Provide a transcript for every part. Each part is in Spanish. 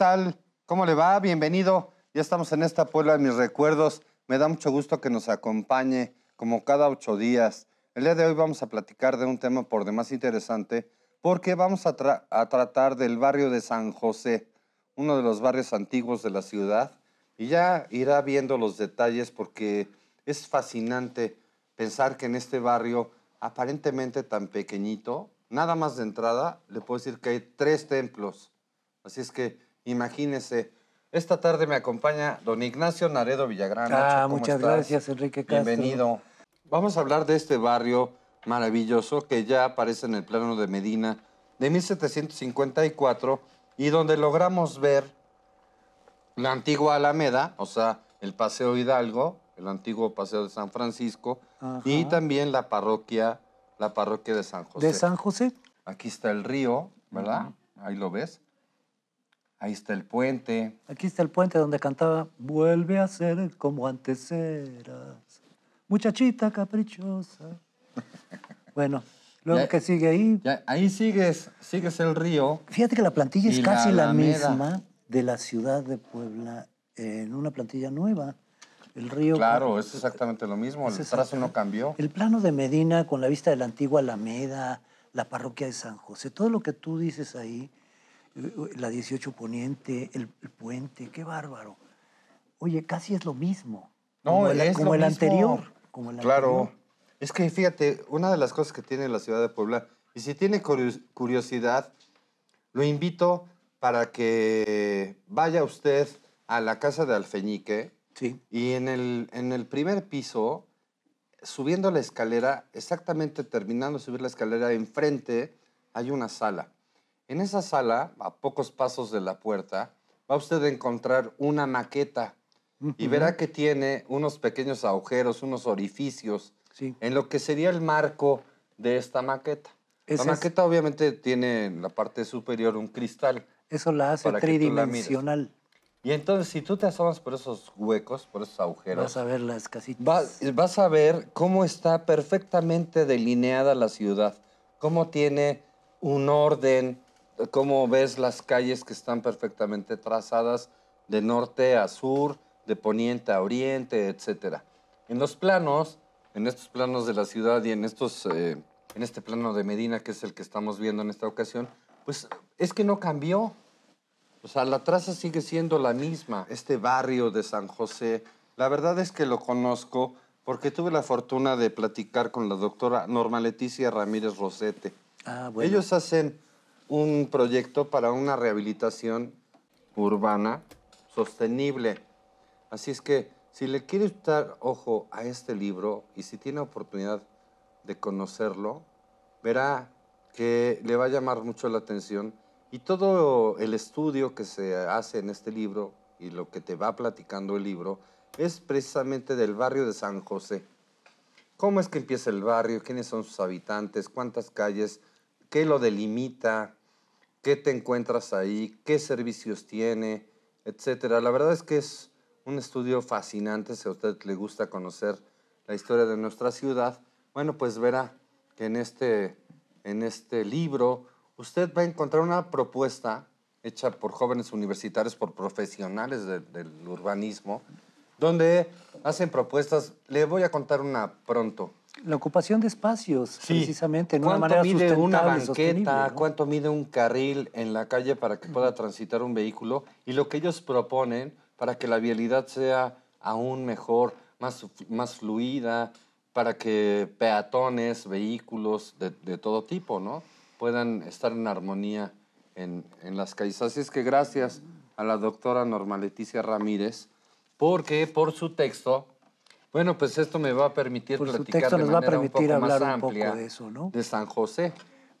tal? ¿Cómo le va? Bienvenido. Ya estamos en esta Puebla de mis recuerdos. Me da mucho gusto que nos acompañe como cada ocho días. El día de hoy vamos a platicar de un tema por demás interesante porque vamos a, a tratar del barrio de San José, uno de los barrios antiguos de la ciudad. Y ya irá viendo los detalles porque es fascinante pensar que en este barrio aparentemente tan pequeñito, nada más de entrada, le puedo decir que hay tres templos. Así es que Imagínese. Esta tarde me acompaña don Ignacio Naredo Villagrana. Ah, muchas gracias, Enrique Castro. Bienvenido. Vamos a hablar de este barrio maravilloso que ya aparece en el plano de Medina de 1754 y donde logramos ver la antigua Alameda, o sea, el Paseo Hidalgo, el antiguo Paseo de San Francisco y también la parroquia, la parroquia de San José. ¿De San José? Aquí está el río, ¿verdad? Ahí lo ves. Ahí está el puente. Aquí está el puente donde cantaba Vuelve a ser como antes eras. Muchachita caprichosa. bueno, luego que sigue ahí. ahí sigues, sigues el río. Fíjate que la plantilla es casi la, misma de la ciudad de Puebla en una plantilla nueva. El río. Claro, es exactamente lo mismo. El trazo no cambió. El plano de Medina con la vista de la antigua Alameda, la parroquia de San José, todo lo que tú dices ahí la 18 Poniente, el, puente, qué bárbaro. Oye, casi es lo mismo. No, es como el anterior. Como claro. Es que fíjate, una de las cosas que tiene la ciudad de Puebla, y si tiene curiosidad, lo invito para que vaya usted a la casa de Alfeñique. Y en el, en el primer piso, subiendo la escalera, exactamente terminando de subir la escalera, enfrente hay una sala. En esa sala, a pocos pasos de la puerta, va usted a encontrar una maqueta y verá que tiene unos pequeños agujeros, unos orificios en lo que sería el marco de esta maqueta. la maqueta obviamente tiene en la parte superior un cristal. Eso la hace tridimensional. Y entonces, si tú te asomas por esos huecos, por esos agujeros... Vas a ver las casitas. vas a ver cómo está perfectamente delineada la ciudad, cómo tiene un orden, cómo ves las calles que están perfectamente trazadas de norte a sur, de poniente a oriente, etcétera. En los planos, en estos planos de la ciudad y en estos, eh, en este plano de Medina que es el que estamos viendo en esta ocasión, pues es que no cambió. O sea, la traza sigue siendo la misma. Este barrio de San José, la verdad es que lo conozco porque tuve la fortuna de platicar con la doctora Norma Leticia Ramírez Rosete. Ah, bueno. Ellos hacen un proyecto para una rehabilitación urbana sostenible. Así es que si le quiere dar ojo a este libro y si tiene oportunidad de conocerlo, verá que le va a llamar mucho la atención y todo el estudio que se hace en este libro y lo que te va platicando el libro es precisamente del barrio de San José. ¿Cómo es que empieza el barrio? ¿Quiénes son sus habitantes? ¿Cuántas calles? ¿Qué lo delimita? qué te encuentras ahí, qué servicios tiene, etcétera. La verdad es que es un estudio fascinante. Si a usted le gusta conocer la historia de nuestra ciudad, bueno, pues verá que en este, en este libro usted va a encontrar una propuesta hecha por jóvenes universitarios, por profesionales del urbanismo, donde hacen propuestas. Le voy a contar una pronto la ocupación de espacios, precisamente, en una mide una banqueta, cuánto mide un carril en la calle para que pueda transitar un vehículo y lo que ellos proponen para que la vialidad sea aún mejor, más, más fluida, para que peatones, vehículos de, todo tipo, ¿no? puedan estar en armonía en, en, las calles. Así es que gracias a la doctora Norma Leticia Ramírez, porque por su texto bueno, pues esto me va a permitir pues platicar texto nos de va a permitir hablar un poco de eso, ¿no? De San José.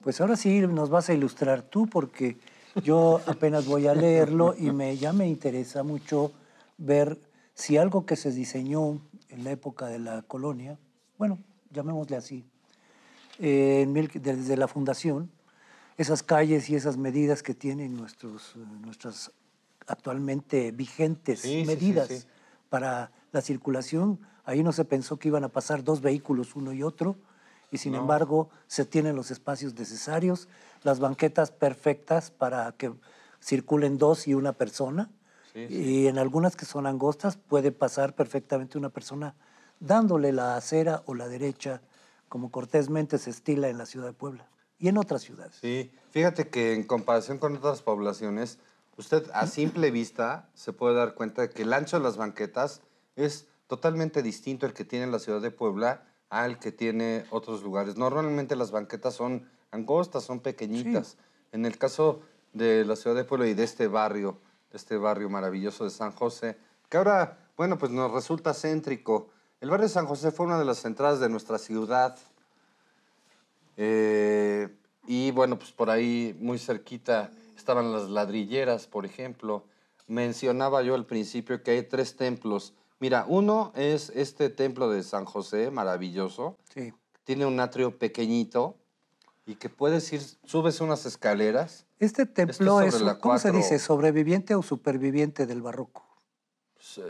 Pues ahora sí nos vas a ilustrar tú porque yo apenas voy a leerlo y me, ya me interesa mucho ver si algo que se diseñó en la época de la colonia, bueno, llamémosle así, eh, desde la fundación, esas calles y esas medidas que tienen nuestros, eh, nuestras actualmente vigentes medidas para la circulación Ahí no se pensó que iban a pasar dos vehículos, uno y otro, y sin embargo se tienen los espacios necesarios, las banquetas perfectas para que circulen dos y una persona. Y en algunas que son angostas puede pasar perfectamente una persona dándole la acera o la derecha, como cortésmente se estila en la ciudad de Puebla y en otras ciudades. Sí, fíjate que en comparación con otras poblaciones, usted a simple vista se puede dar cuenta que el ancho de las banquetas es totalmente distinto el que tiene la ciudad de Puebla al que tiene otros lugares. Normalmente las banquetas son angostas, son pequeñitas. En el caso de la ciudad de Puebla y de este barrio, de este barrio maravilloso de San José, que ahora, bueno, pues nos resulta céntrico. El barrio de San José fue una de las entradas de nuestra ciudad. Eh, y bueno, pues por ahí muy cerquita estaban las ladrilleras, por ejemplo. Mencionaba yo al principio que hay tres templos Mira, uno es este templo de San José, maravilloso. Sí. Tiene un atrio pequeñito y que puedes ir, subes unas escaleras. Este, este templo es, ¿cómo se dice? ¿Sobreviviente o superviviente del barroco? Sí.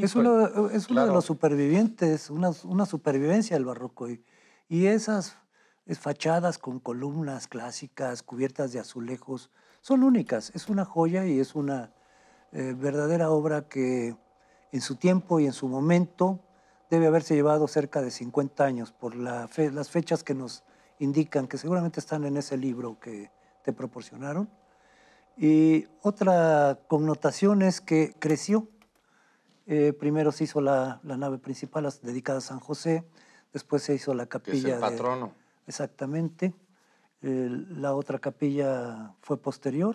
Pues, es, uno, de los supervivientes, una, supervivencia del barroco. Y, esas fachadas con columnas clásicas, cubiertas de azulejos, son únicas. Es una joya y es una eh, verdadera obra que en su tiempo y en su momento debe haberse llevado cerca de 50 años por las fechas que nos indican, que seguramente están en ese libro que te proporcionaron. Y otra connotación es que creció. Eh, primero se hizo la, nave principal dedicada a San José, después se hizo la capilla. es el patrono. exactamente. la otra capilla fue posterior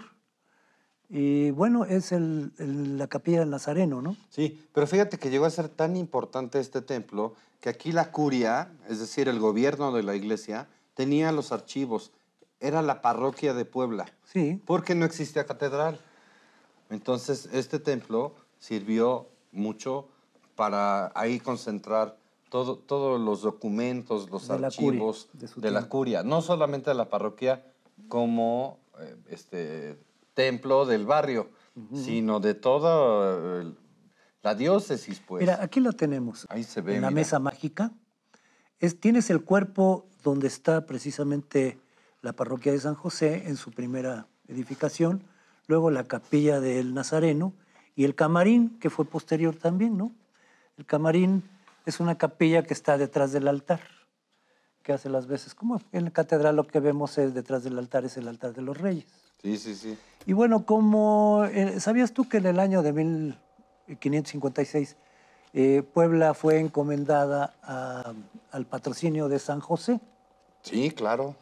y bueno, es el, la capilla de Nazareno, ¿no? Sí, pero fíjate que llegó a ser tan importante este templo que aquí la curia, es decir, el gobierno de la iglesia, tenía los archivos. Era la parroquia de Puebla. Sí. Porque no existía catedral. Entonces, este templo sirvió mucho para ahí concentrar todo, todos los documentos, los archivos de, la curia. No solamente de la parroquia, como eh, este templo del barrio, sino de toda eh, la diócesis, pues. Mira, aquí la tenemos. Ahí se ve. la mesa mágica. Es, tienes el cuerpo donde está precisamente la parroquia de San José en su primera edificación, luego la capilla del Nazareno y el camarín, que fue posterior también, ¿no? El camarín es una capilla que está detrás del altar, que hace las veces, como en la catedral lo que vemos es detrás del altar, es el altar de los reyes. Sí, sí, sí. Y bueno, como eh, ¿sabías tú que en el año de 1556 eh, Puebla fue encomendada al patrocinio de San José? Sí, claro.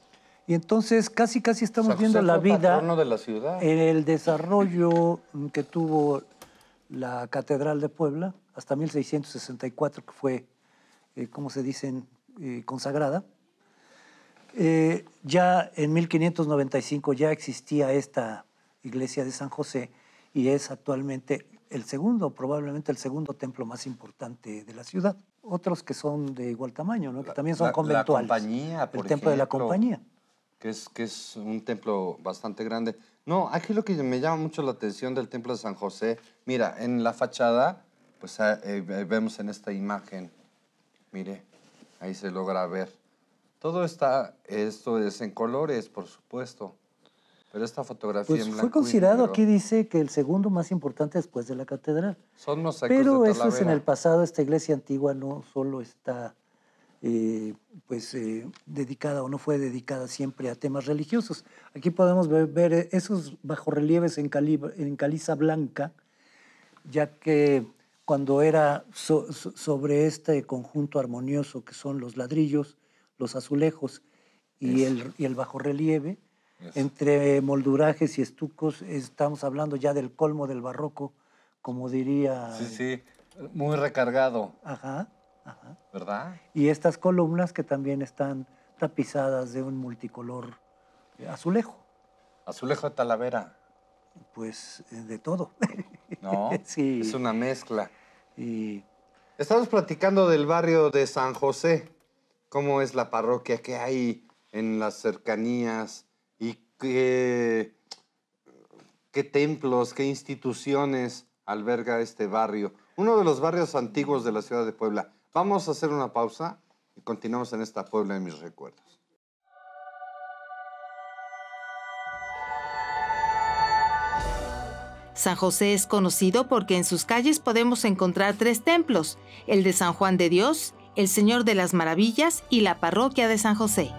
Y entonces casi casi estamos viendo la vida, de la ciudad. el desarrollo que tuvo la Catedral de Puebla hasta 1664 que fue, como eh, ¿cómo se dicen?, consagrada. Eh, ya en 1595 ya existía esta iglesia de San José y es actualmente el segundo, probablemente el segundo templo más importante de la ciudad. Otros que son de igual tamaño, ¿no? que también son conventuales. La compañía, por El templo de la compañía. Que es, que es un templo bastante grande. No, aquí lo que me llama mucho la atención del templo de San José, mira, en la fachada, pues ah, eh, vemos en esta imagen, mire, ahí se logra ver todo está, esto es en colores, por supuesto. Pero esta fotografía pues, en blanco Fue considerado, aquí dice, que el segundo más importante después de la catedral. Son Pero eso es en el pasado, esta iglesia antigua no solo está eh, pues, eh, dedicada o no fue dedicada siempre a temas religiosos. Aquí podemos ver, esos bajorrelieves en, en caliza blanca, ya que cuando era sobre este conjunto armonioso que son los ladrillos, los azulejos y, el, el bajorrelieve. Entre moldurajes y estucos estamos hablando ya del colmo del barroco, como diría... Sí, sí, muy recargado. Ajá, ajá. ¿Verdad? Y estas columnas que también están tapizadas de un multicolor eh, azulejo. Azulejo de Talavera. Pues eh, de todo. No, es una mezcla. Y... Estamos platicando del barrio de San José cómo es la parroquia, que hay en las cercanías y qué, qué templos, qué instituciones alberga este barrio. Uno de los barrios antiguos de la ciudad de Puebla. Vamos a hacer una pausa y continuamos en esta Puebla de mis recuerdos. San José es conocido porque en sus calles podemos encontrar tres templos, el de San Juan de Dios, el Señor de las Maravillas y la Parroquia de San José.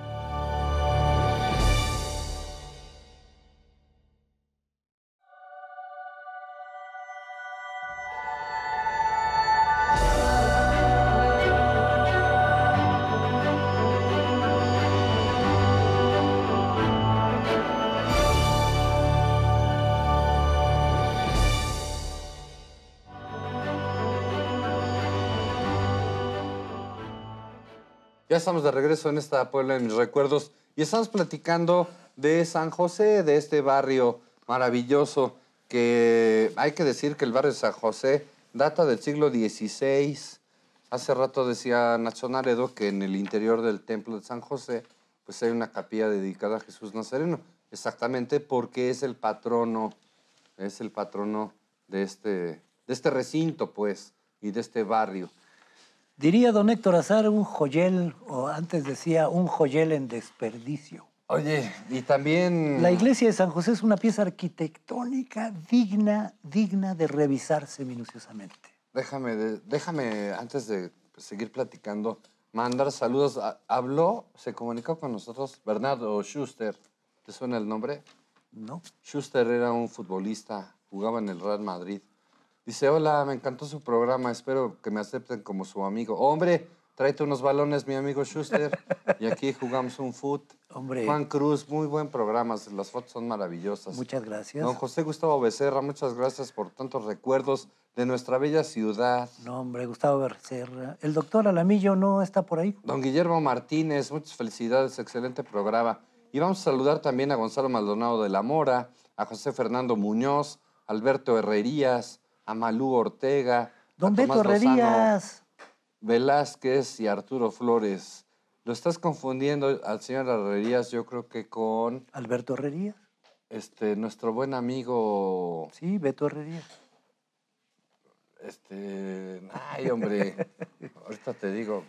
Ya estamos de regreso en esta Puebla de mis recuerdos y estamos platicando de San José, de este barrio maravilloso que hay que decir que el barrio de San José data del siglo XVI. Hace rato decía Nacho Naredo que en el interior del templo de San José pues hay una capilla dedicada a Jesús Nazareno, exactamente porque es el patrono, es el patrono de este, de este recinto pues y de este barrio. Diría don Héctor Azar un joyel, o antes decía un joyel en desperdicio. Oye, y también... La iglesia de San José es una pieza arquitectónica digna, digna de revisarse minuciosamente. Déjame, déjame antes de seguir platicando, mandar saludos. Habló, se comunicó con nosotros Bernardo Schuster. ¿Te suena el nombre? No. Schuster era un futbolista, jugaba en el Real Madrid. Dice, hola, me encantó su programa, espero que me acepten como su amigo. Hombre, tráete unos balones, mi amigo Schuster, y aquí jugamos un foot. Hombre. Juan Cruz, muy buen programa, las fotos son maravillosas. Muchas gracias. Don José Gustavo Becerra, muchas gracias por tantos recuerdos de nuestra bella ciudad. No, hombre, Gustavo Becerra. El doctor Alamillo no está por ahí. Don Guillermo Martínez, muchas felicidades, excelente programa. Y vamos a saludar también a Gonzalo Maldonado de la Mora, a José Fernando Muñoz, Alberto Herrerías, Amalú Ortega, Don Beto Tomás Velázquez y Arturo Flores. Lo estás confundiendo al señor Herrerías, yo creo que con Alberto Herrerías. Este, nuestro buen amigo. Sí, Beto Herrerías. Este. Ay, hombre. ahorita te digo.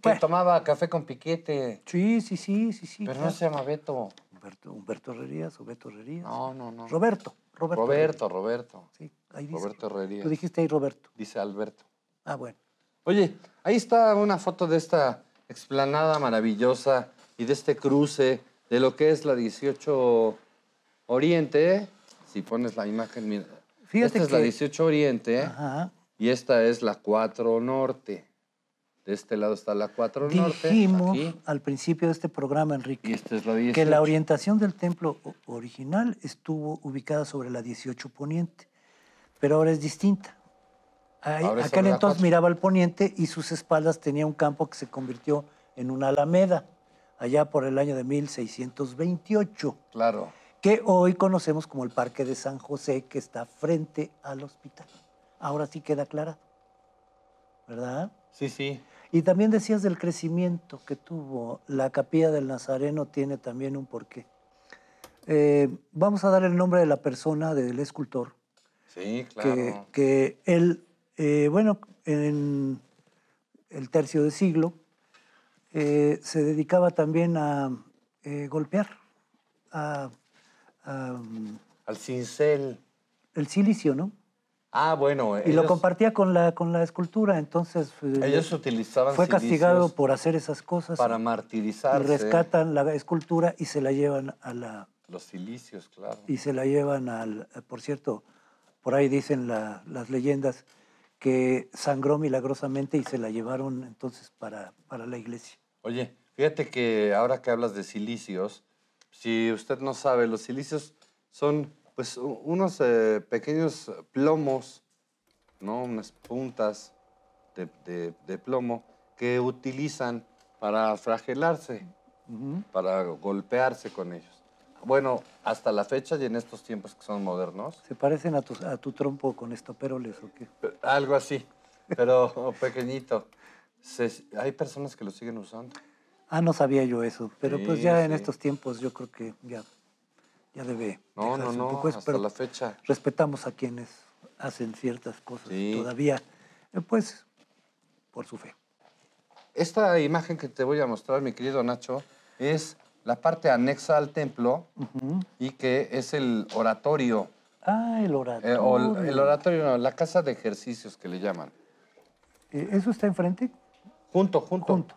Que tomaba café con piquete. Sí, sí, sí, sí, sí. Pero no se llama Beto. Humberto, Humberto Herrerías o Beto Herrerías. No, no, no. Roberto. Roberto, Roberto. Roberto. Sí. Roberto Herrería. Tú dijiste ahí Roberto. Dice Alberto. Ah, bueno. Oye, ahí está una foto de esta explanada maravillosa y de este cruce de lo que es la 18 Oriente. Si pones la imagen, mira. Fíjate esta es la 18 Oriente y esta es la 4 Norte. De este lado está la 4 Norte. Dijimos al principio de este programa, Enrique, que la orientación del templo original estuvo ubicada sobre la 18 Poniente pero ahora es distinta. Ahí, aquel entonces miraba al poniente y sus espaldas tenía un campo que se convirtió en una alameda, allá por el año de 1628. Claro. Que hoy conocemos como el Parque de San José, que está frente al hospital. Ahora sí queda clara. ¿Verdad? Sí, sí. Y también decías del crecimiento que tuvo. La capilla del Nazareno tiene también un porqué. Eh, vamos a dar el nombre de la persona del escultor Sí, claro. Que, él, eh, bueno, en el tercio de siglo, eh, se dedicaba también a eh, golpear, a, um, al cincel. El silicio, ¿no? Ah, bueno. Y lo compartía con la, con la escultura, entonces... Ellos utilizaban Fue castigado por hacer esas cosas. Para martirizar Y rescatan la escultura y se la llevan a la... Los silicios, claro. Y se la llevan al... Por cierto, por ahí dicen las leyendas que sangró milagrosamente y se la llevaron entonces para, para la iglesia. Oye, fíjate que ahora que hablas de silicios, si usted no sabe, los silicios son pues unos eh, pequeños plomos, ¿no? Unas puntas de, plomo que utilizan para fragelarse, para golpearse con ellos bueno, hasta la fecha y en estos tiempos que son modernos. ¿Se parecen a tu, trompo con estoperoles o qué? algo así, pero pequeñito. hay personas que lo siguen usando. Ah, no sabía yo eso, pero pues ya en estos tiempos yo creo que ya, ya debe. No, no, no, hasta la fecha. Respetamos a quienes hacen ciertas cosas todavía, eh, pues por su fe. Esta imagen que te voy a mostrar, mi querido Nacho, es la parte anexa al templo y que es el oratorio. Ah, el oratorio. Eh, el, oratorio, no, la casa de ejercicios que le llaman. Eh, ¿Eso está enfrente? Junto, junto. Junto.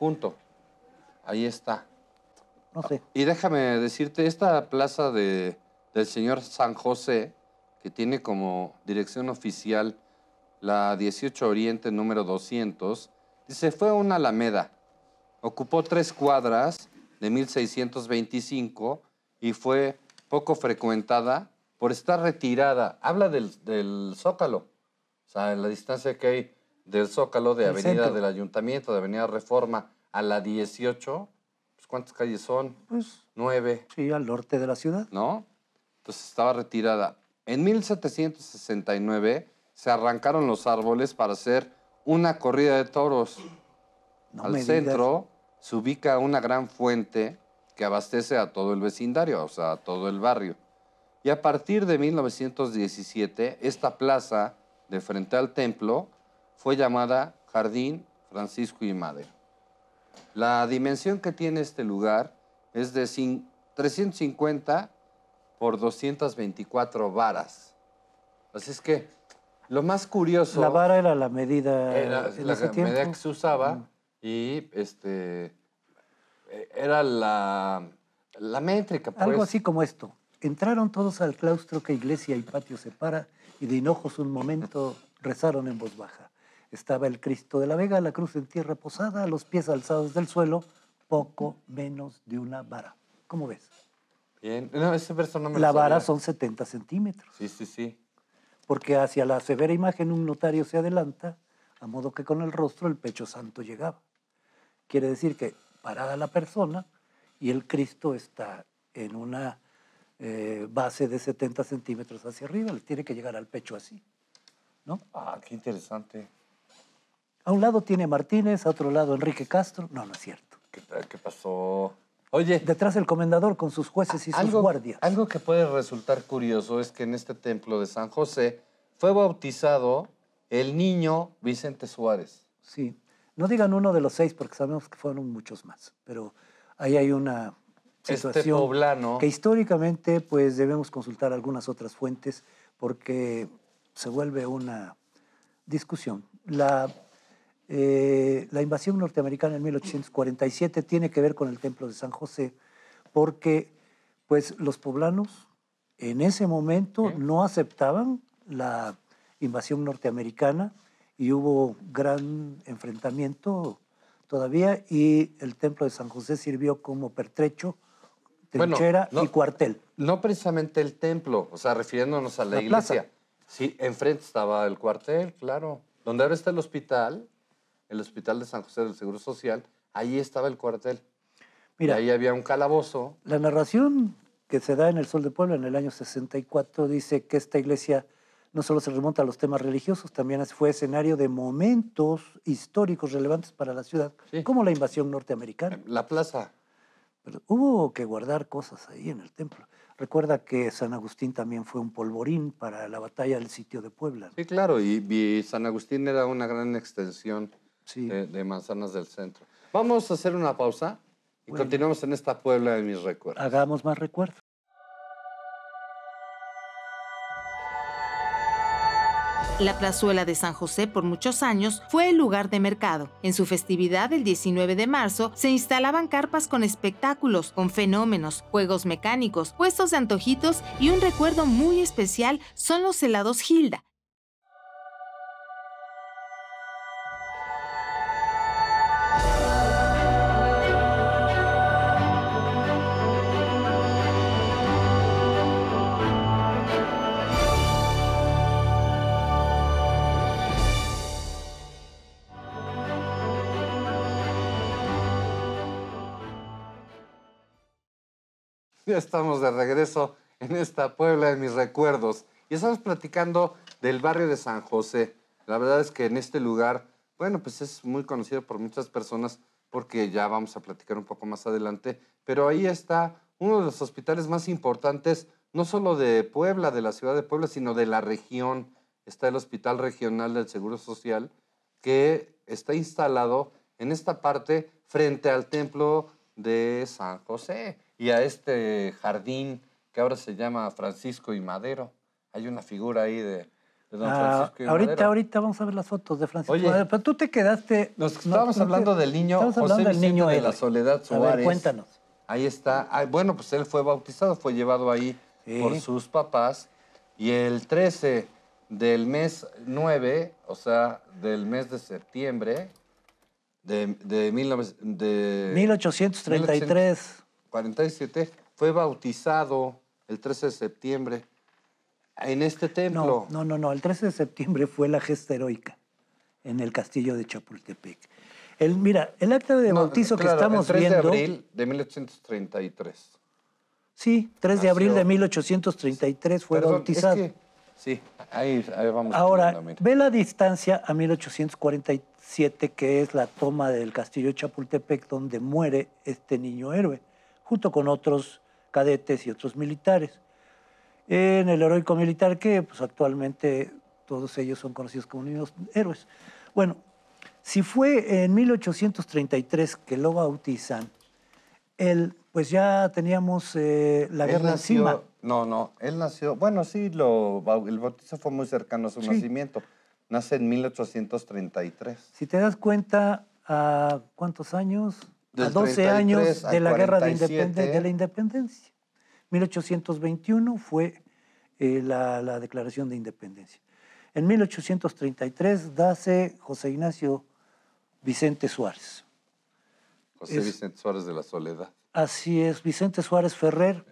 Junto. Ahí está. No sé. Y déjame decirte, esta plaza del señor San José, que tiene como dirección oficial la 18 Oriente número 200, dice, fue una alameda Ocupó tres cuadras de 1625 y fue poco frecuentada por estar retirada. Habla del, del Zócalo, o sea, en la distancia que hay del Zócalo de Avenida del Ayuntamiento, de Avenida Reforma a la 18, pues ¿cuántas calles son? Pues nueve. Sí, al norte de la ciudad. ¿No? Entonces estaba retirada. En 1769 se arrancaron los árboles para hacer una corrida de toros al centro se ubica una gran fuente que abastece a todo el vecindario, o sea, a todo el barrio. Y a partir de 1917, esta plaza de frente al templo fue llamada Jardín Francisco y Madre. La dimensión que tiene este lugar es de 350 por 224 varas. Así es que lo más curioso... La vara era la medida... Era la medida que se usaba y este e, era la, la métrica. Pues. Algo así como esto. Entraron todos al claustro que iglesia y patio separa y de hinojos un momento rezaron en voz baja. Estaba el Cristo de la Vega, la cruz en tierra posada, los pies alzados del suelo, poco menos de una vara. ¿Cómo ves? Bien. No, ese verso no me La vara son 70 centímetros. Sí, sí, sí. Porque hacia la severa imagen un notario se adelanta, a modo que con el rostro el pecho santo llegaba. Quiere decir que parada la persona y el Cristo está en una eh, base de 70 centímetros hacia arriba, le tiene que llegar al pecho así. ¿no? Ah, qué interesante. A un lado tiene Martínez, a otro lado Enrique Castro. No, no es cierto. ¿Qué, pasó? Oye. Detrás el comendador con sus jueces y sus guardias. Algo que puede resultar curioso es que en este templo de San José fue bautizado el niño Vicente Suárez. Sí. No digan uno de los seis porque sabemos que fueron muchos más, pero ahí hay una este situación que históricamente pues debemos consultar algunas otras fuentes porque se vuelve una discusión. La, eh, invasión norteamericana en 1847 tiene que ver con el templo de San José porque pues los poblanos en ese momento no aceptaban la invasión norteamericana y hubo gran enfrentamiento todavía y el templo de San José sirvió como pertrecho, trinchera y cuartel. No precisamente el templo, o sea, refiriéndonos a la, iglesia. Sí, enfrente estaba el cuartel, claro. Donde ahora está el hospital, el hospital de San José del Seguro Social, ahí estaba el cuartel. Mira, ahí había un calabozo. La narración que se da en el Sol de Puebla en el año 64 dice que esta iglesia no solo se remonta a los temas religiosos, también fue escenario de momentos históricos relevantes para la ciudad, como la invasión norteamericana. La plaza. hubo que guardar cosas ahí en el templo. Recuerda que San Agustín también fue un polvorín para la batalla del sitio de Puebla. Sí, claro, y, San Agustín era una gran extensión de, Manzanas del Centro. Vamos a hacer una pausa y continuamos en esta Puebla de mis recuerdos. Hagamos más recuerdos. La plazuela de San José por muchos años fue el lugar de mercado. En su festividad del 19 de marzo se instalaban carpas con espectáculos, con fenómenos, juegos mecánicos, puestos de antojitos y un recuerdo muy especial son los helados Gilda, estamos de regreso en esta Puebla de mis recuerdos. Y estamos platicando del barrio de San José. La verdad es que en este lugar, bueno, pues es muy conocido por muchas personas porque ya vamos a platicar un poco más adelante. Pero ahí está uno de los hospitales más importantes, no solo de Puebla, de la ciudad de Puebla, sino de la región. Está el Hospital Regional del Seguro Social, que está instalado en esta parte frente al templo de San José y a este jardín que ahora se llama Francisco y Madero. Hay una figura ahí de, don ah, Francisco ahorita, Ahorita vamos a ver las fotos de Francisco Oye, Madero, pero tú te quedaste... estábamos hablando del niño José de la Soledad Suárez. cuéntanos. Ahí está. bueno, pues él fue bautizado, fue llevado ahí por sus papás. Y el 13 del mes 9, o sea, del mes de septiembre de, de, 1833 47, fue bautizado el 13 de septiembre en este templo. No, no, no, el 13 de septiembre fue la gesta heroica en el castillo de Chapultepec. El, mira, el acta de bautizo que estamos el 3 viendo... De abril de 1833. Sí, 3 de abril de 1833 fue bautizado. sí, ahí, ahí vamos. Ahora, ve la distancia a 1847, que es la toma del castillo de Chapultepec, donde muere este niño héroe junto con otros cadetes y otros militares. En el heroico militar que pues, actualmente todos ellos son conocidos como niños héroes. Bueno, si fue en 1833 que lo bautizan, él, pues ya teníamos eh, la guerra encima. No, no, él nació, bueno, sí, lo, el bautizo fue muy cercano a su nacimiento. Nace en 1833. Si te das cuenta, ¿a cuántos años? a 12 años de la guerra de, la independencia. 1821 fue eh, la, declaración de independencia. En 1833 nace José Ignacio Vicente Suárez. José Vicente Suárez de la Soledad. Así es, Vicente Suárez Ferrer,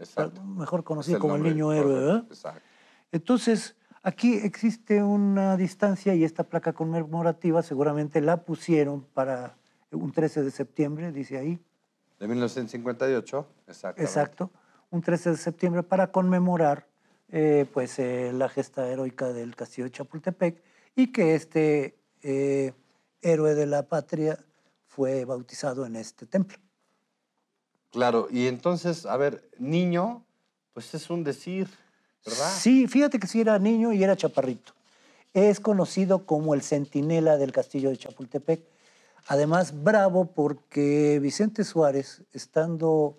mejor conocido como el niño héroe. Entonces, aquí existe una distancia y esta placa conmemorativa seguramente la pusieron para un 13 de septiembre, dice ahí. De 1958, exacto. Exacto, un 13 de septiembre para conmemorar eh, pues, eh, la gesta heroica del castillo de Chapultepec y que este eh, héroe de la patria fue bautizado en este templo. Claro, y entonces, a ver, niño, pues es un decir, ¿verdad? Sí, fíjate que sí era niño y era chaparrito. Es conocido como el centinela del castillo de Chapultepec Además, bravo porque Vicente Suárez, estando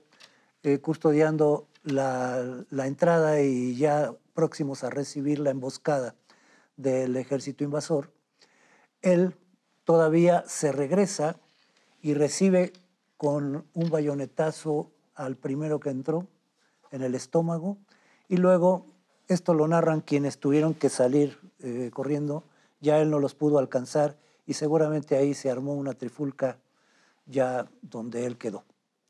eh, custodiando la, entrada y ya próximos a recibir la emboscada del ejército invasor, él todavía se regresa y recibe con un bayonetazo al primero que entró en el estómago y luego, esto lo narran quienes tuvieron que salir eh, corriendo, ya él no los pudo alcanzar y seguramente ahí se armó una trifulca ya donde él quedó.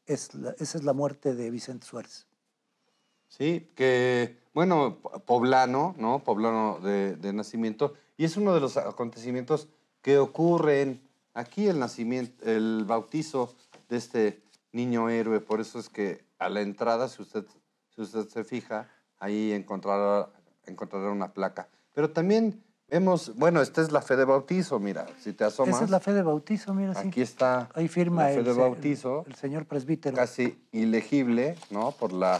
esa es la muerte de Vicente Suárez. Sí, que, bueno, poblano, ¿no? Poblano de, de nacimiento, y es uno de los acontecimientos que ocurren aquí el nacimiento, el bautizo de este niño héroe. Por eso es que a la entrada, si usted, si usted se fija, ahí encontrará, encontrará una placa. Pero también Hemos, bueno, esta es la fe de bautizo, mira, si te asomas. Esa es la fe de bautizo, mira, sí. Aquí está. Ahí firma la fe de bautizo. El, señor presbítero. Casi ilegible, ¿no? Por la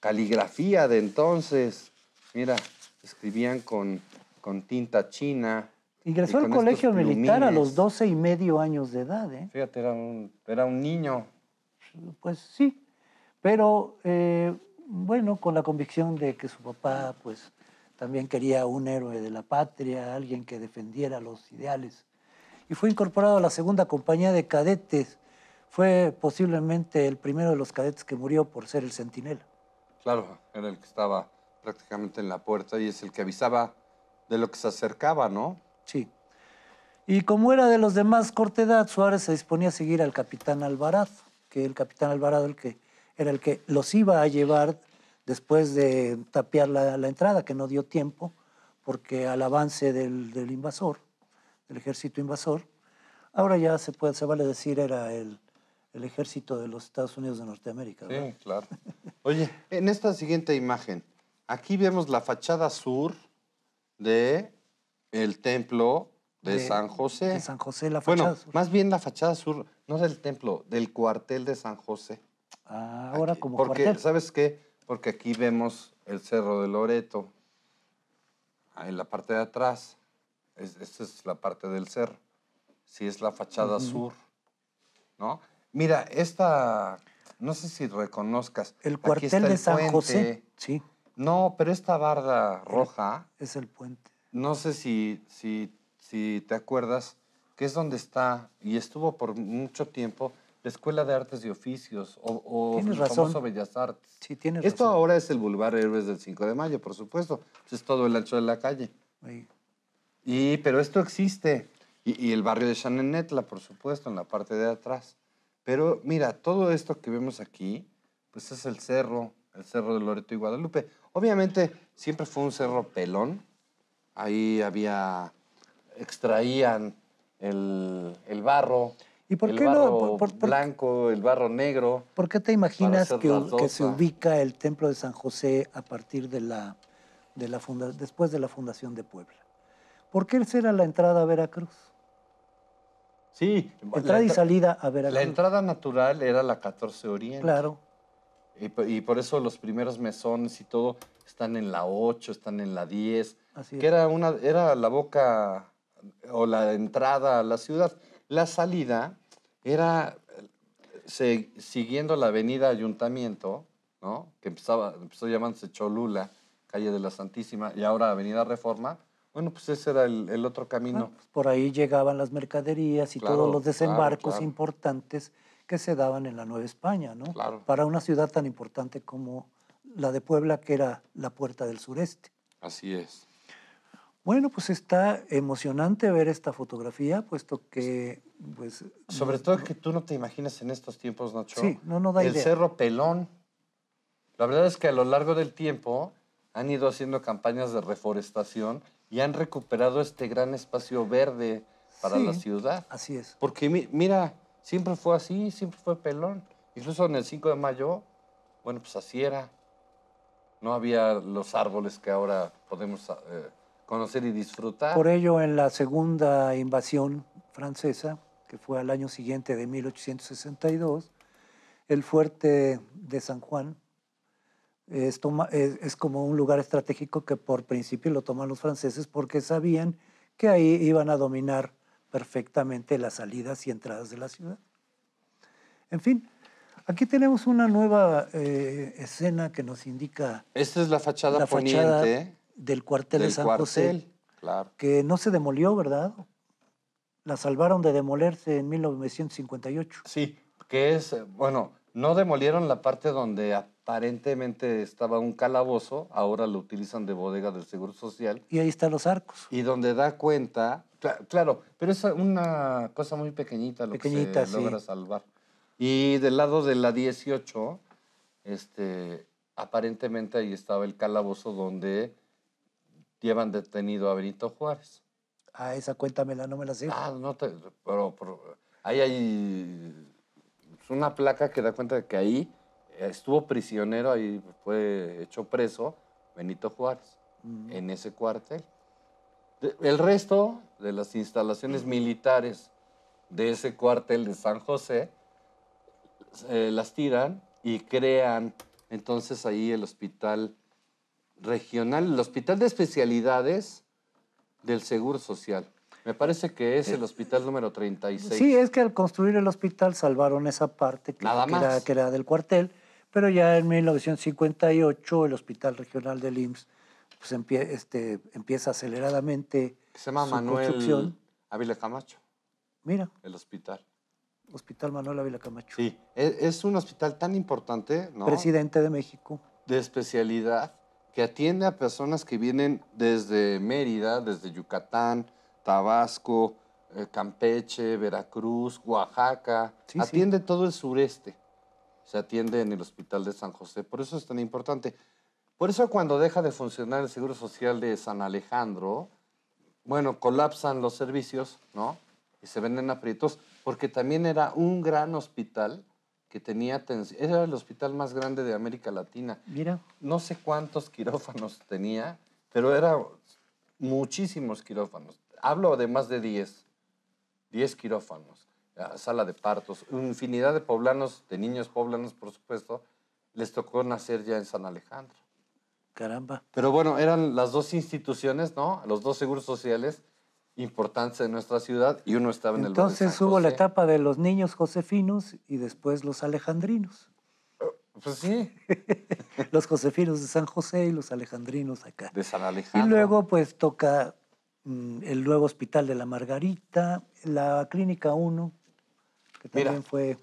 caligrafía de entonces. Mira, escribían con, con tinta china. Ingresó al colegio militar a los 12 y medio años de edad, ¿eh? Fíjate, era un, niño. Pues sí, pero eh, bueno, con la convicción de que su papá, pues también quería un héroe de la patria, alguien que defendiera los ideales. Y fue incorporado a la segunda compañía de cadetes. Fue posiblemente el primero de los cadetes que murió por ser el centinela. Claro, era el que estaba prácticamente en la puerta y es el que avisaba de lo que se acercaba, ¿no? Sí. Y como era de los demás corta edad, Suárez se disponía a seguir al capitán Alvarado, que el capitán Alvarado el que, era el que los iba a llevar después de tapiar la, entrada, que no dio tiempo, porque al avance del, invasor, del ejército invasor, ahora ya se, puede, se vale decir era el, el ejército de los Estados Unidos de Norteamérica. Sí, claro. Oye, en esta siguiente imagen, aquí vemos la fachada sur de el templo de, San José. De San José, la fachada bueno, sur. Más bien la fachada sur, no del templo, del cuartel de San José. Ah, ahora como Porque, ¿sabes qué? porque aquí vemos el Cerro de Loreto, en la parte de atrás, es, esta es la parte del cerro, si es la fachada sur, ¿no? Mira, esta, no sé si reconozcas. El cuartel de San José, sí. No, pero esta barda roja. Es el puente. No sé si, si, si te acuerdas, que es donde está, y estuvo por mucho tiempo, la Escuela de Artes y Oficios o, o el famoso Bellas Artes. Sí, tienes Esto ahora es el Boulevard Héroes del 5 de Mayo, por supuesto. Es todo el ancho de la calle. Y, pero esto existe. Y, el barrio de Chanenetla, por supuesto, en la parte de atrás. Pero mira, todo esto que vemos aquí, pues es el cerro, el cerro de Loreto y Guadalupe. Obviamente siempre fue un cerro pelón. Ahí había, extraían el, el barro ¿Y por qué no, por, blanco, el barro negro. ¿Por qué te imaginas que, se ubica el templo de San José a partir de la, de la funda, después de la fundación de Puebla? ¿Por qué será la entrada a Veracruz? Sí, entrada y salida a Veracruz. La entrada natural era la 14 Oriente. Claro. Y, por eso los primeros mesones y todo están en la 8, están en la 10, Así que era una era la boca o la entrada a la ciudad. La salida era siguiendo la avenida Ayuntamiento, ¿no? que empezaba, empezó llamándose Cholula, calle de la Santísima, y ahora Avenida Reforma, bueno, pues ese era el, otro camino. Ah, pues por ahí llegaban las mercaderías y todos los desembarcos importantes que se daban en la Nueva España, ¿no? Para una ciudad tan importante como la de Puebla, que era la puerta del sureste. Así es. Bueno, pues está emocionante ver esta fotografía, puesto que... Pues, Sobre todo que tú no te imaginas en estos tiempos, Nacho. Sí, no, no da el El Cerro Pelón. La verdad es que a lo largo del tiempo han ido haciendo campañas de reforestación y han recuperado este gran espacio verde para la ciudad. Así es. Porque mira, siempre fue así, siempre fue pelón. Incluso en el 5 de mayo, bueno, pues así era. No había los árboles que ahora podemos... Eh, conocer y disfrutar. Por ello, en la segunda invasión francesa, que fue al año siguiente de 1862, el fuerte de San Juan es, como un lugar estratégico que por principio lo toman los franceses porque sabían que ahí iban a dominar perfectamente las salidas y entradas de la ciudad. En fin, aquí tenemos una nueva eh, escena que nos indica... Esta es la fachada poniente del cuartel de San José, claro. que no se demolió, ¿verdad? La salvaron de demolerse en 1958. Sí, que es, bueno, no demolieron la parte donde aparentemente estaba un calabozo, ahora lo utilizan de bodega del Seguro Social. Y ahí están los arcos. Y donde da cuenta, claro, pero es una cosa muy pequeñita lo que logra salvar. Y del lado de la 18, este, aparentemente ahí estaba el calabozo donde llevan detenido a Benito Juárez. Ah, esa cuéntamela, no me la sé. Ah, no Pero, ahí hay pues, una placa que da cuenta de que ahí estuvo prisionero, ahí fue hecho preso Benito Juárez, mm. en ese cuartel. El resto de las instalaciones militares de ese cuartel de San José eh, las tiran y crean entonces ahí el hospital regional, el hospital de especialidades del Seguro Social. Me parece que es el eh, hospital número 36. Sí, es que al construir el hospital salvaron esa parte que, Era, del cuartel, pero ya en 1958 el Hospital Regional del IMSS pues, este, empieza aceleradamente. Se llama Manuel Ávila Camacho. Mira. El hospital. Hospital Manuel Ávila Camacho. Sí, e, es, un hospital tan importante, Presidente de México. De especialidad que atiende a personas que vienen desde Mérida, desde Yucatán, Tabasco, eh, Campeche, Veracruz, Oaxaca. atiende todo el sureste. Se atiende en el Hospital de San José. Por eso es tan importante. Por eso cuando deja de funcionar el Seguro Social de San Alejandro, bueno, colapsan los servicios, ¿no? Y se venden aprietos, porque también era un gran hospital que tenía atención. Era el hospital más grande de América Latina. Mira. No sé cuántos quirófanos tenía, pero eran muchísimos quirófanos. Hablo de más de 10. 10 quirófanos. Sala de partos. Infinidad de poblanos, de niños poblanos, por supuesto, les tocó nacer ya en San Alejandro. Caramba. Pero bueno, eran las dos instituciones, ¿no? Los dos seguros sociales importancia de nuestra ciudad y uno estaba en Entonces, el Entonces hubo la etapa de los niños josefinos y después los alejandrinos. Oh, pues sí. los josefinos de San José y los alejandrinos acá. De San Alejandro. Y luego pues toca mm, el nuevo hospital de la Margarita, la Clínica 1, que también fue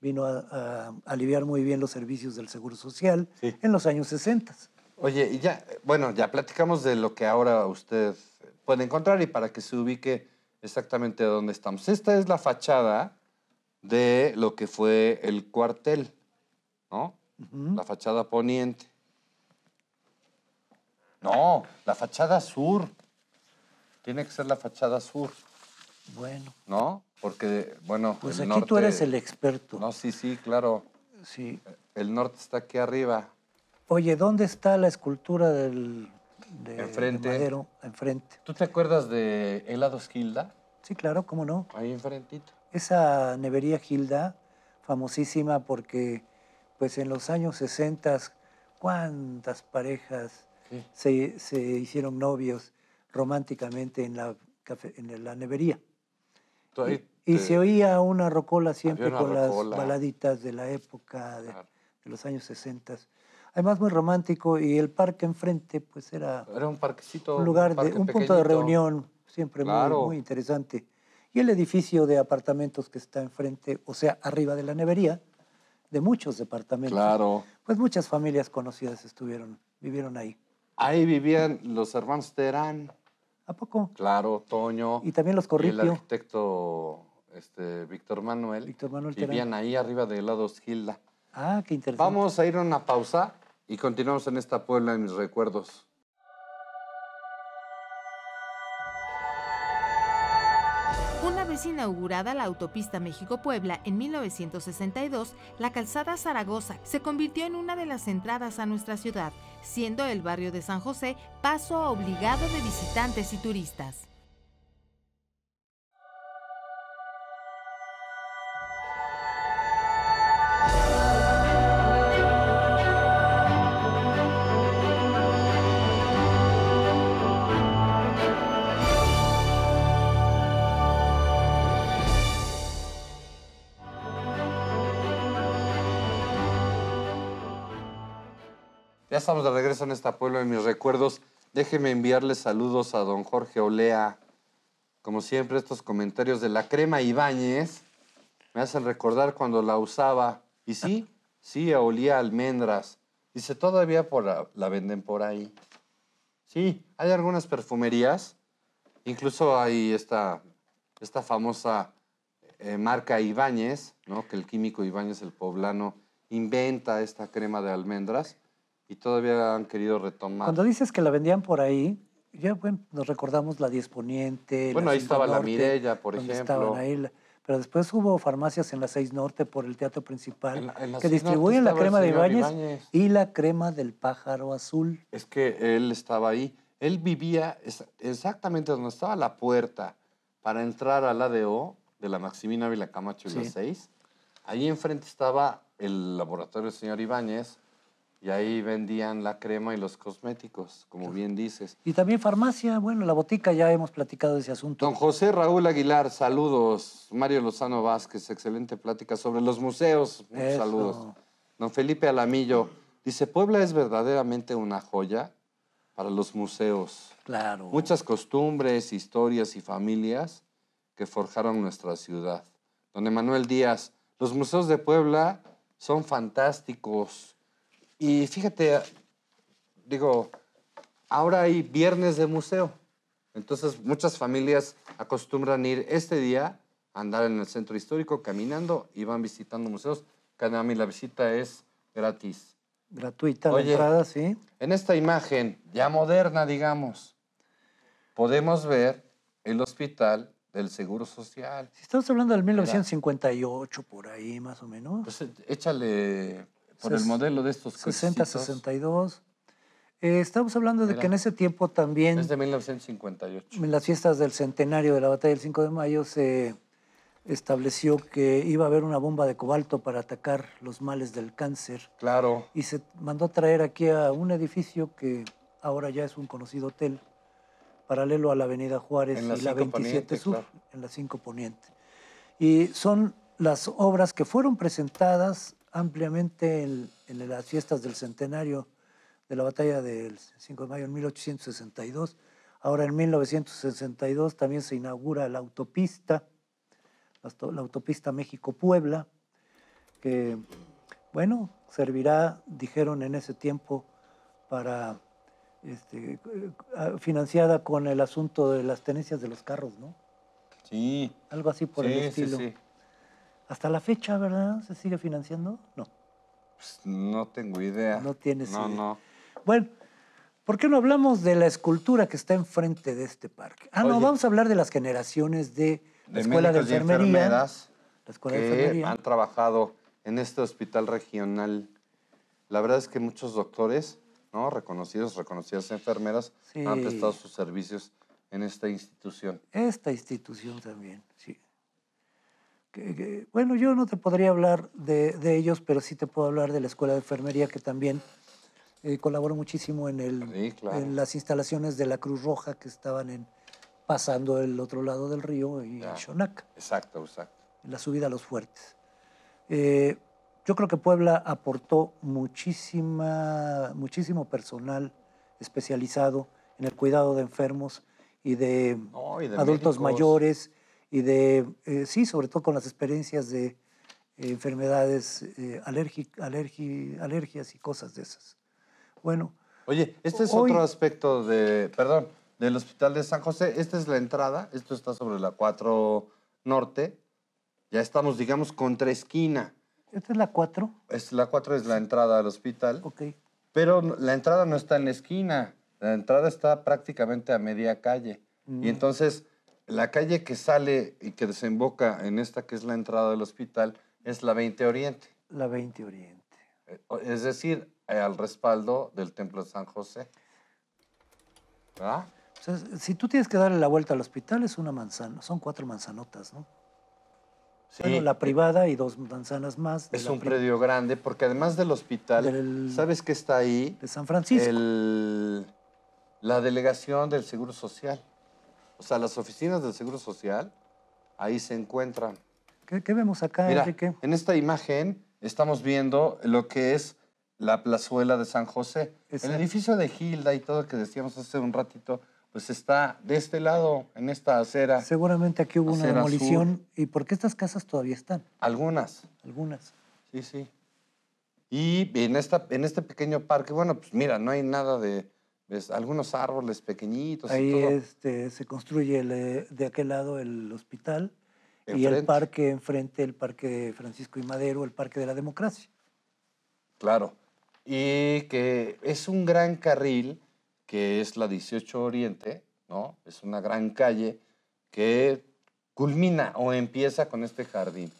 vino a, aliviar muy bien los servicios del Seguro Social en los años 60. Oye, y ya, bueno, ya platicamos de lo que ahora usted puede encontrar y para que se ubique exactamente dónde estamos. Esta es la fachada de lo que fue el cuartel, ¿no? La fachada poniente. No, la fachada sur. Tiene que ser la fachada sur. Bueno. ¿No? Porque, bueno. Pues aquí tú eres el experto. No, sí, sí, claro. Sí. El norte está aquí arriba. Oye, ¿dónde está la escultura del de, enfrente. enfrente. ¿Tú te acuerdas de Helados Gilda? Sí, claro, cómo no. Ahí enfrentito. Esa nevería Gilda, famosísima porque pues en los años 60, cuántas parejas se, hicieron novios románticamente en la, en la nevería. Y, se oía una rocola siempre con las baladitas de la época, de, de los años 60 además muy romántico y el parque enfrente pues era... Era un parquecito. Un lugar, un de, un punto de reunión siempre muy, muy interesante. Y el edificio de apartamentos que está enfrente, o sea, arriba de la nevería, de muchos departamentos. Claro. Pues muchas familias conocidas estuvieron, vivieron ahí. Ahí vivían los hermanos Terán. ¿A poco? Claro, Toño. Y también los Corripio. Y el arquitecto este, Víctor Manuel. Víctor Manuel Vivían ahí arriba de lados Gilda. Ah, qué interesante. Vamos a ir a una pausa y continuamos en esta Puebla en mis recuerdos. Una vez inaugurada la autopista México-Puebla en 1962, la calzada Zaragoza se convirtió en una de las entradas a nuestra ciudad, siendo el barrio de San José paso obligado de visitantes y turistas. Ya estamos de regreso en esta pueblo de mis recuerdos. Déjeme enviarles saludos a don Jorge Olea. Como siempre, estos comentarios de la crema Ibáñez me hacen recordar cuando la usaba. Y sí, sí, olía almendras. Dice, todavía por la, venden por ahí. Sí, hay algunas perfumerías. Incluso hay esta, esta famosa eh, marca Ibáñez, ¿no? que el químico Ibáñez, el poblano, inventa esta crema de almendras y todavía han querido retomar. Cuando dices que la vendían por ahí, ya bueno, nos recordamos la Disponiente. Poniente. Bueno, ahí estaba la Mirella, por ejemplo. Ahí pero después hubo farmacias en la 6 Norte por el teatro principal que distribuyen la crema de Ibáñez y la crema del pájaro azul. Es que él estaba ahí. Él vivía exactamente donde estaba la puerta para entrar al ADO de la Maximina Vilacamacho y la 6. Ahí enfrente estaba el laboratorio del señor Ibáñez y ahí vendían la crema y los cosméticos, como bien dices. Y también farmacia, bueno, la botica, ya hemos platicado ese asunto. Don José Raúl Aguilar, saludos. Mario Lozano Vázquez, excelente plática sobre los museos, muchos saludos. Don Felipe Alamillo, dice, Puebla es verdaderamente una joya para los museos. Claro. Muchas costumbres, historias y familias que forjaron nuestra ciudad. Don Emanuel Díaz, los museos de Puebla son fantásticos y fíjate, digo, ahora hay viernes de museo. Entonces muchas familias acostumbran ir este día a andar en el centro histórico caminando y van visitando museos. Canami, la visita es gratis. Gratuita la entrada, sí. En esta imagen ya moderna, digamos, podemos ver el hospital del Seguro Social. Si estamos hablando del 1958, por ahí más o menos. Entonces, pues, échale por el modelo de estos 60-62. Eh, estamos hablando de que en ese tiempo también... Desde 1958. En las fiestas del centenario de la batalla del 5 de mayo se estableció que iba a haber una bomba de cobalto para atacar los males del cáncer. Claro. Y se mandó traer aquí a un edificio que ahora ya es un conocido hotel, paralelo a la Avenida Juárez y la 27 Sur, en la 5 Poniente. Y son las obras que fueron presentadas ampliamente en, las fiestas del centenario de la batalla del 5 de mayo en 1862. Ahora en 1962 también se inaugura la autopista, la autopista México-Puebla, que, bueno, servirá, dijeron en ese tiempo, para este, financiada con el asunto de las tenencias de los carros, ¿no? Sí. Algo así por el estilo. Sí, sí. Hasta la fecha, ¿verdad? ¿Se sigue financiando? No. Pues, no tengo idea. No tienes no, No, Bueno, ¿por qué no hablamos de la escultura que está enfrente de este parque? Ah, no, vamos a hablar de las generaciones de la Escuela de enfermeras la Escuela de Enfermería. han trabajado en este hospital regional. La verdad es que muchos doctores, ¿no? Reconocidos, reconocidas enfermeras, han prestado sus servicios en esta institución. Esta institución también, sí bueno, yo no te podría hablar de, ellos, pero sí te puedo hablar de la Escuela de Enfermería, que también eh, colaboró muchísimo en, el, en las instalaciones de la Cruz Roja que estaban en, pasando el otro lado del río y ya, Exacto, exacto. En la subida a los fuertes. Eh, yo creo que Puebla aportó muchísima, muchísimo personal especializado en el cuidado de enfermos y de, adultos mayores y de, eh, sí, sobre todo con las experiencias de eh, enfermedades, eh, alérgicas alergi, alergias y cosas de esas. Bueno. Oye, este es otro aspecto de, perdón, del Hospital de San José. Esta es la entrada, esto está sobre la 4 Norte. Ya estamos, digamos, contra esquina. ¿Esta es la 4? Es, la 4 es la entrada al hospital. Ok. Pero la entrada no está en la esquina, la entrada está prácticamente a media calle. Mm. Y entonces la calle que sale y que desemboca en esta que es la entrada del hospital es la 20 Oriente. La 20 Oriente. Eh, es decir, eh, al respaldo del Templo de San José. ¿Ah? si tú tienes que darle la vuelta al hospital, es una manzana, son cuatro manzanotas, ¿no? Sí. Bueno, la privada y dos manzanas más. Es un predio grande, porque además del hospital, ¿sabes qué está ahí? De San Francisco. la delegación del Seguro Social. O sea, las oficinas del Seguro Social, ahí se encuentran. ¿Qué, vemos acá, Mira, Enrique? En esta imagen estamos viendo lo que es la plazuela de San José. El edificio de Gilda y todo que decíamos hace un ratito, pues está de este lado, en esta acera. Seguramente aquí hubo una demolición. ¿Y por qué estas casas todavía están? Algunas. Algunas. Sí, sí. Y en, esta, en este pequeño parque, bueno, pues mira, no hay nada de, algunos árboles pequeñitos. Ahí y todo. Este, se construye eh, de aquel lado el hospital y el parque enfrente, el parque Francisco y Madero, el parque de la democracia. Claro. Y que es un gran carril que es la 18 Oriente, ¿no? Es una gran calle que culmina o empieza con este jardín.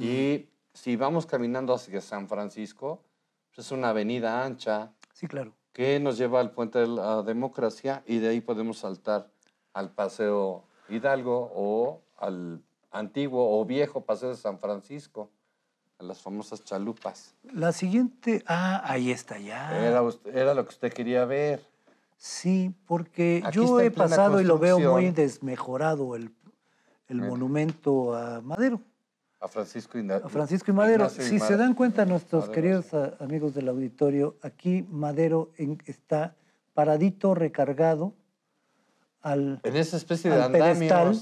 Y si vamos caminando hacia San Francisco, pues es una avenida ancha. Sí, claro que nos lleva al puente de la democracia y de ahí podemos saltar al paseo Hidalgo o al antiguo o viejo paseo de San Francisco, a las famosas chalupas. La siguiente, ah, ahí está ya. Era, lo que usted quería ver. Sí, porque yo he pasado y lo veo muy desmejorado el, el monumento a Madero. A Francisco, y a Francisco y Madero. si se dan cuenta nuestros queridos amigos del auditorio, aquí Madero está paradito, recargado al, en esa especie de pedestal.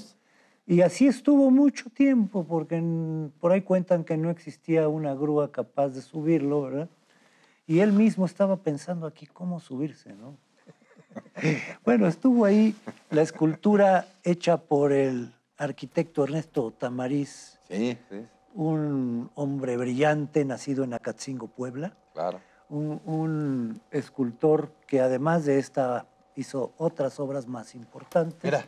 Y así estuvo mucho tiempo, porque por ahí cuentan que no existía una grúa capaz de subirlo, ¿verdad? Y él mismo estaba pensando aquí cómo subirse, ¿no? bueno, estuvo ahí la escultura hecha por el arquitecto Ernesto Tamariz Sí, Un hombre brillante nacido en Acatzingo, Puebla. Claro. Un, escultor que además de esta hizo otras obras más importantes. Mira,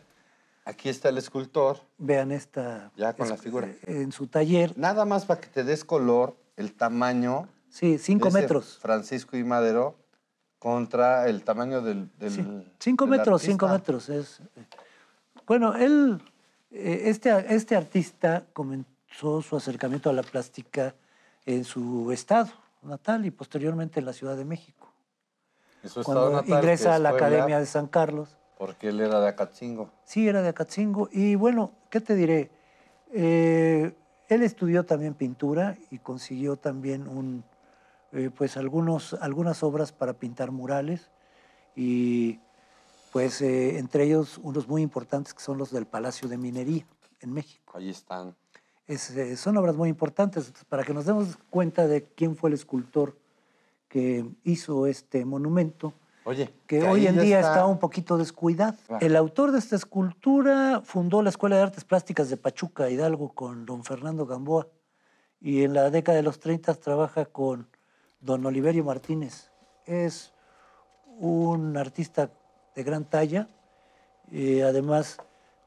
aquí está el escultor. Vean esta. Ya con la figura. Eh, en su taller. Nada más para que te des color el tamaño. Sí, cinco metros. Francisco y Madero contra el tamaño del. Cinco metros, cinco metros. Es... Eh, bueno, él, eh, este, este artista comentó su acercamiento a la plástica en su estado natal y posteriormente en la Ciudad de México. Su Cuando natal, ingresa a la Academia de San Carlos. Porque él era de Acatzingo. Sí, era de Acatzingo. Y bueno, ¿qué te diré? Eh, él estudió también pintura y consiguió también un, eh, pues algunos, algunas obras para pintar murales y pues eh, entre ellos unos muy importantes que son los del Palacio de Minería en México. Ahí están. Eh, son obras muy importantes para que nos demos cuenta de quién fue el escultor que hizo este monumento. Oye, que, hoy en día está... un poquito descuidado. El autor de esta escultura fundó la Escuela de Artes Plásticas de Pachuca, Hidalgo, con don Fernando Gamboa. Y en la década de los 30 trabaja con don Oliverio Martínez. Es un artista de gran talla. Y eh, además,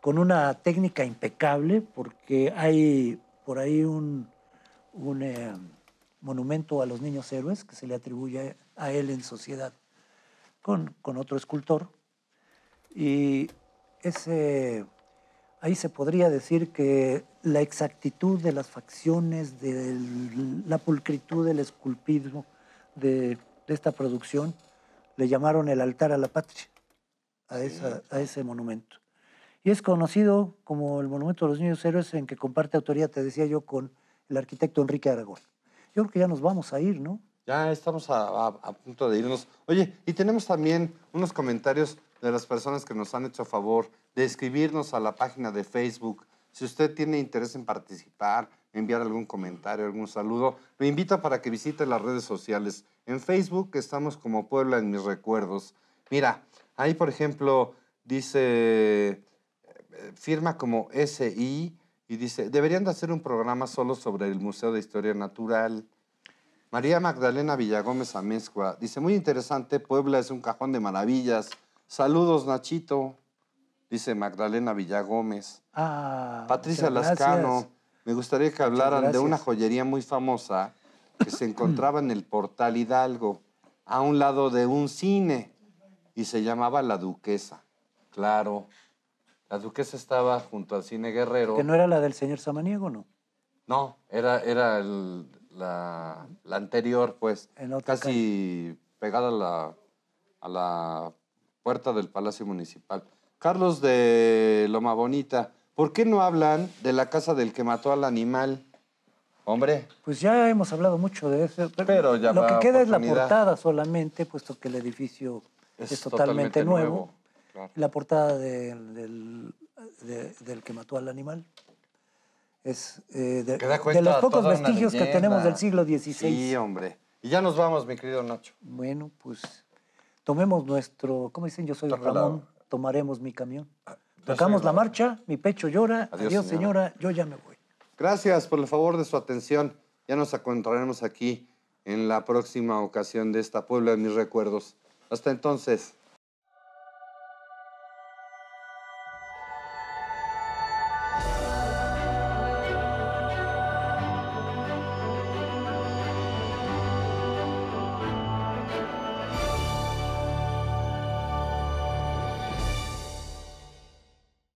con una técnica impecable, porque hay por ahí un, un eh, monumento a los niños héroes que se le atribuye a él en sociedad con, otro escultor. Y ese, ahí se podría decir que la exactitud de las facciones, de la pulcritud del esculpismo de, esta producción, le llamaron el altar a la patria, a ese monumento. Y es conocido como el Monumento de los Niños Héroes en que comparte autoría, te decía yo, con el arquitecto Enrique Aragón. Yo creo que ya nos vamos a ir, ¿no? Ya estamos a, punto de irnos. Oye, y tenemos también unos comentarios de las personas que nos han hecho favor de escribirnos a la página de Facebook. Si usted tiene interés en participar, enviar algún comentario, algún saludo, lo invito para que visite las redes sociales. En Facebook estamos como Puebla en mis recuerdos. Mira, ahí por ejemplo dice eh, firma como SI y dice, deberían de hacer un programa solo sobre el Museo de Historia Natural. María Magdalena Villagómez Amezcua dice, muy interesante, Puebla es un cajón de maravillas. Saludos, Nachito, dice Magdalena Villagómez. Ah, Patricia Lascano, me gustaría que hablaran de una joyería muy famosa que se encontraba en el Portal Hidalgo, a un lado de un cine, y se llamaba La Duquesa. Claro. La duquesa estaba junto al cine Guerrero. ¿Que no era la del señor Samaniego, no? No, era, era la, anterior, pues. En otra casi pegada a la, a la puerta del Palacio Municipal. Carlos de Loma Bonita, ¿por qué no hablan de la casa del que mató al animal? Hombre. Pues ya hemos hablado mucho de eso. Pero, ya lo que queda es la portada solamente, puesto que el edificio es, totalmente, nuevo. La portada del, que mató al animal. Es eh, de, los pocos vestigios que tenemos del siglo XVI. Sí, hombre. Y ya nos vamos, mi querido Nacho. Bueno, pues tomemos nuestro, ¿cómo dicen? Yo soy Ramón, tomaremos mi camión. Ah, Tocamos la marcha, mi pecho llora, adiós, señora, yo ya me voy. Gracias por el favor de su atención. Ya nos encontraremos aquí en la próxima ocasión de esta Puebla de mis recuerdos. Hasta entonces.